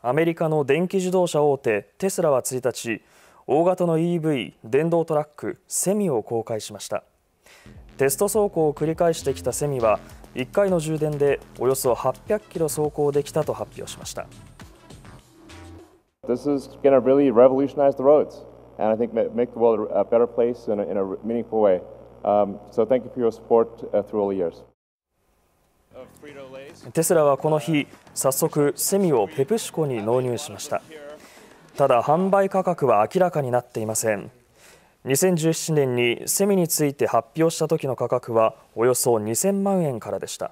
アメリカの電気自動車大手テスラは1日大型の EV 電動トラックセミを公開しましたテスト走行を繰り返してきたセミは1回の充電でおよそ800キロ走行できたと発表しました This is going to really revolutionize the roads and I think make the world a better place in a, in a meaningful way. Um, so thank you for your support uh, through all the years. テスラはこの日、早速セミをペプシコに納入しました。ただ、販売価格は明らかになっていません。2017年にセミについて発表した時の価格はおよそ2000万円からでした。